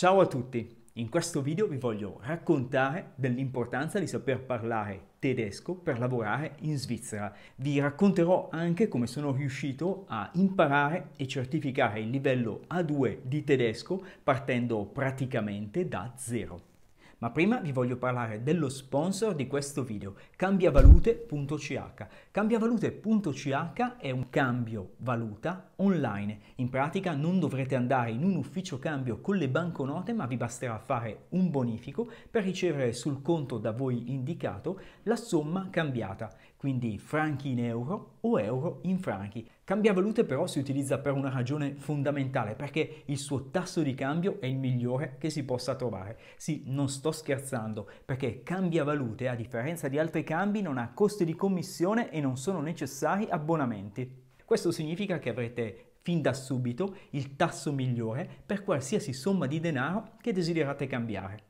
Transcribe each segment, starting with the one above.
Ciao a tutti! In questo video vi voglio raccontare dell'importanza di saper parlare tedesco per lavorare in Svizzera. Vi racconterò anche come sono riuscito a imparare e certificare il livello A2 di tedesco partendo praticamente da zero. Ma prima vi voglio parlare dello sponsor di questo video, cambiavalute.ch. Cambiavalute.ch è un cambio valuta online. In pratica non dovrete andare in un ufficio cambio con le banconote, ma vi basterà fare un bonifico per ricevere sul conto da voi indicato la somma cambiata, quindi franchi in euro o euro in franchi. Cambiavalute però si utilizza per una ragione fondamentale, perché il suo tasso di cambio è il migliore che si possa trovare. Sì, non sto scherzando, perché cambiavalute, a differenza di altri cambi, non ha costi di commissione e non sono necessari abbonamenti. Questo significa che avrete fin da subito il tasso migliore per qualsiasi somma di denaro che desiderate cambiare.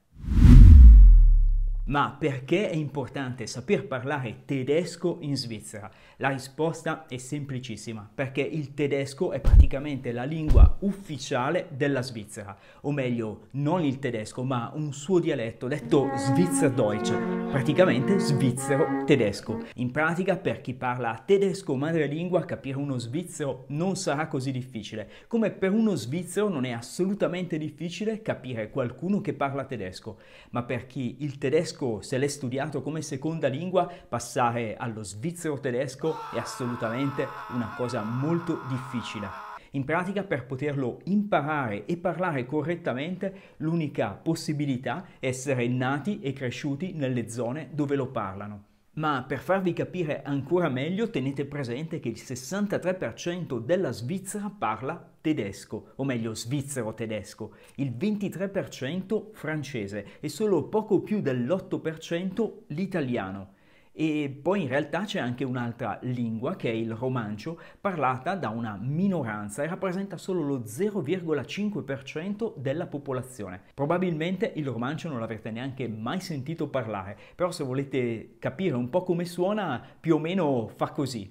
Ma perché è importante saper parlare tedesco in Svizzera? La risposta è semplicissima, perché il tedesco è praticamente la lingua ufficiale della Svizzera, o meglio, non il tedesco, ma un suo dialetto detto Svizzerdeutsch, praticamente svizzero tedesco. In pratica, per chi parla tedesco madrelingua, capire uno svizzero non sarà così difficile, come per uno svizzero non è assolutamente difficile capire qualcuno che parla tedesco, ma per chi il tedesco tedesco, se l'hai studiato come seconda lingua, passare allo svizzero tedesco è assolutamente una cosa molto difficile. In pratica per poterlo imparare e parlare correttamente l'unica possibilità è essere nati e cresciuti nelle zone dove lo parlano. Ma per farvi capire ancora meglio tenete presente che il 63% della Svizzera parla tedesco, o meglio svizzero tedesco, il 23% francese e solo poco più dell'8% l'italiano. E poi in realtà c'è anche un'altra lingua che è il romancio, parlata da una minoranza e rappresenta solo lo 0,5% della popolazione. Probabilmente il romancio non l'avrete neanche mai sentito parlare, però se volete capire un po' come suona, più o meno fa così.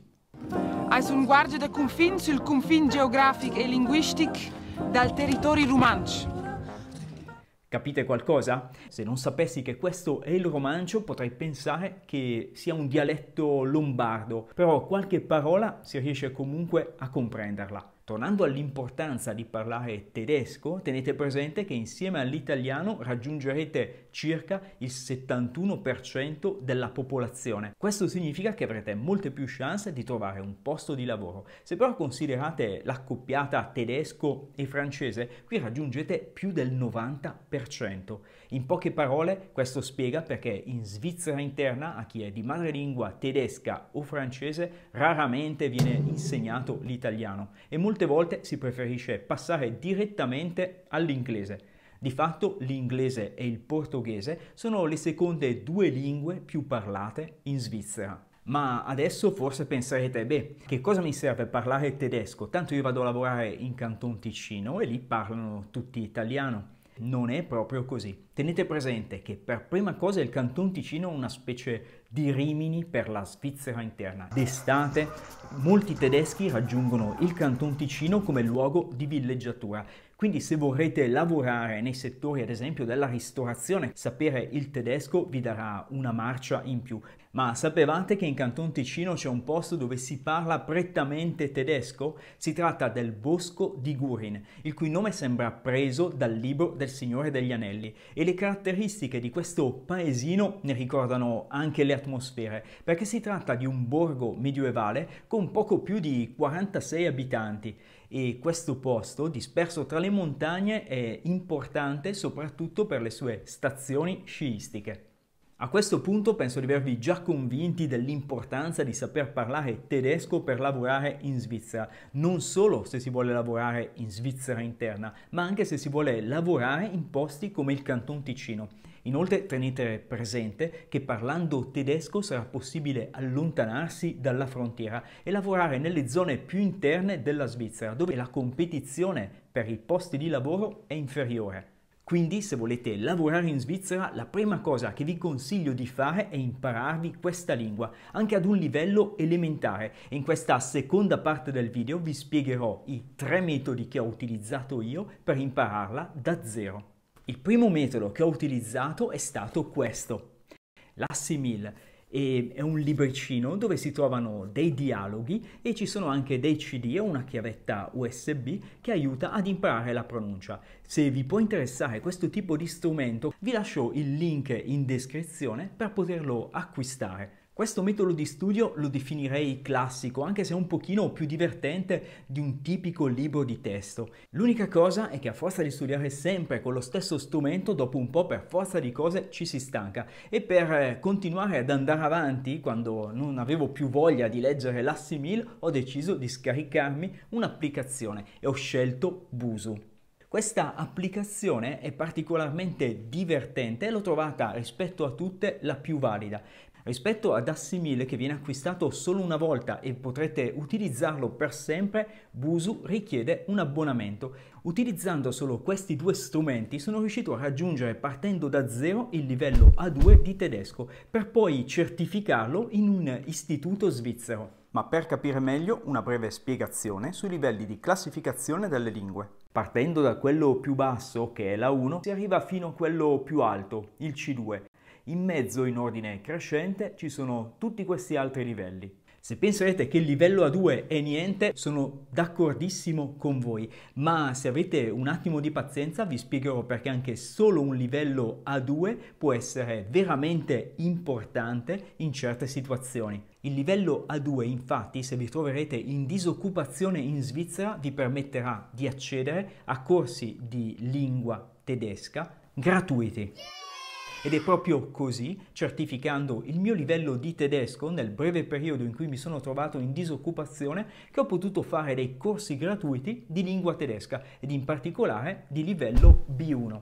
Hai un guardia del confine sul confine geografico e linguistico del territorio romancio. Capite qualcosa? Se non sapessi che questo è il romancio potrei pensare che sia un dialetto lombardo, però qualche parola si riesce comunque a comprenderla. Tornando all'importanza di parlare tedesco, tenete presente che insieme all'italiano raggiungerete circa il 71% della popolazione. Questo significa che avrete molte più chance di trovare un posto di lavoro. Se però considerate l'accoppiata tedesco e francese, qui raggiungete più del 90%. In poche parole, questo spiega perché in Svizzera interna a chi è di madrelingua tedesca o francese raramente viene insegnato l'italiano e molte volte si preferisce passare direttamente all'inglese. Di fatto l'inglese e il portoghese sono le seconde due lingue più parlate in Svizzera. Ma adesso forse penserete, beh, che cosa mi serve parlare tedesco? Tanto io vado a lavorare in Canton Ticino e lì parlano tutti italiano. Non è proprio così. Tenete presente che per prima cosa il Canton Ticino è una specie di rimini per la Svizzera interna. D'estate molti tedeschi raggiungono il Canton Ticino come luogo di villeggiatura quindi se vorrete lavorare nei settori ad esempio della ristorazione, sapere il tedesco vi darà una marcia in più. Ma sapevate che in Canton Ticino c'è un posto dove si parla prettamente tedesco? Si tratta del Bosco di Gurin, il cui nome sembra preso dal libro del Signore degli Anelli e le caratteristiche di questo paesino ne ricordano anche le atmosfere, perché si tratta di un borgo medioevale con poco più di 46 abitanti e questo posto disperso tra le montagne è importante soprattutto per le sue stazioni sciistiche. A questo punto penso di avervi già convinti dell'importanza di saper parlare tedesco per lavorare in Svizzera, non solo se si vuole lavorare in Svizzera interna, ma anche se si vuole lavorare in posti come il Canton Ticino. Inoltre tenete presente che parlando tedesco sarà possibile allontanarsi dalla frontiera e lavorare nelle zone più interne della Svizzera, dove la competizione per i posti di lavoro è inferiore. Quindi se volete lavorare in Svizzera, la prima cosa che vi consiglio di fare è impararvi questa lingua, anche ad un livello elementare. in questa seconda parte del video vi spiegherò i tre metodi che ho utilizzato io per impararla da zero. Il primo metodo che ho utilizzato è stato questo, l'assimil. È un libricino dove si trovano dei dialoghi e ci sono anche dei CD e una chiavetta USB che aiuta ad imparare la pronuncia. Se vi può interessare questo tipo di strumento, vi lascio il link in descrizione per poterlo acquistare. Questo metodo di studio lo definirei classico, anche se un pochino più divertente di un tipico libro di testo. L'unica cosa è che a forza di studiare sempre con lo stesso strumento, dopo un po' per forza di cose ci si stanca e per eh, continuare ad andare avanti, quando non avevo più voglia di leggere l'assimil, ho deciso di scaricarmi un'applicazione e ho scelto Busu. Questa applicazione è particolarmente divertente e l'ho trovata rispetto a tutte la più valida rispetto ad Assimile che viene acquistato solo una volta e potrete utilizzarlo per sempre, Busu richiede un abbonamento. Utilizzando solo questi due strumenti sono riuscito a raggiungere partendo da zero il livello A2 di tedesco per poi certificarlo in un istituto svizzero. Ma per capire meglio una breve spiegazione sui livelli di classificazione delle lingue. Partendo da quello più basso, che è la 1, si arriva fino a quello più alto, il C2, in mezzo, in ordine crescente, ci sono tutti questi altri livelli. Se penserete che il livello A2 è niente, sono d'accordissimo con voi, ma se avete un attimo di pazienza vi spiegherò perché anche solo un livello A2 può essere veramente importante in certe situazioni. Il livello A2 infatti, se vi troverete in disoccupazione in Svizzera, vi permetterà di accedere a corsi di lingua tedesca gratuiti ed è proprio così, certificando il mio livello di tedesco nel breve periodo in cui mi sono trovato in disoccupazione, che ho potuto fare dei corsi gratuiti di lingua tedesca ed in particolare di livello B1.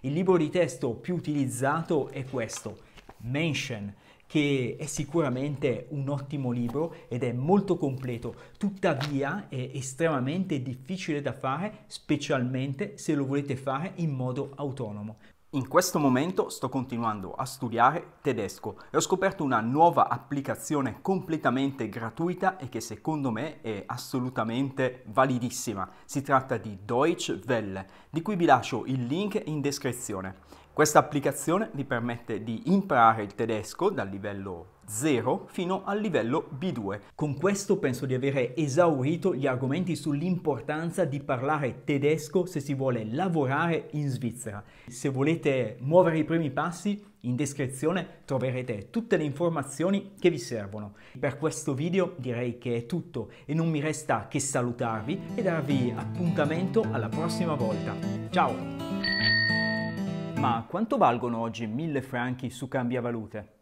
Il libro di testo più utilizzato è questo, Mention, che è sicuramente un ottimo libro ed è molto completo, tuttavia è estremamente difficile da fare, specialmente se lo volete fare in modo autonomo. In questo momento sto continuando a studiare tedesco e ho scoperto una nuova applicazione completamente gratuita e che secondo me è assolutamente validissima. Si tratta di Deutsche Welle, di cui vi lascio il link in descrizione. Questa applicazione vi permette di imparare il tedesco dal livello 0 fino al livello B2. Con questo penso di avere esaurito gli argomenti sull'importanza di parlare tedesco se si vuole lavorare in Svizzera. Se volete muovere i primi passi, in descrizione troverete tutte le informazioni che vi servono. Per questo video direi che è tutto e non mi resta che salutarvi e darvi appuntamento alla prossima volta. Ciao! Ma quanto valgono oggi 1000 franchi su cambiavalute?